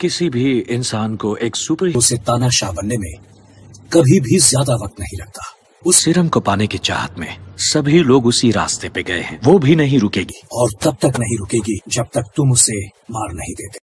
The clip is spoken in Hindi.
किसी भी इंसान को एक सुपर उसे तानाशाह बनने में कभी भी ज्यादा वक्त नहीं लगता उस सिरम को पाने की चाहत में सभी लोग उसी रास्ते पे गए हैं वो भी नहीं रुकेगी और तब तक नहीं रुकेगी जब तक तुम उसे मार नहीं देते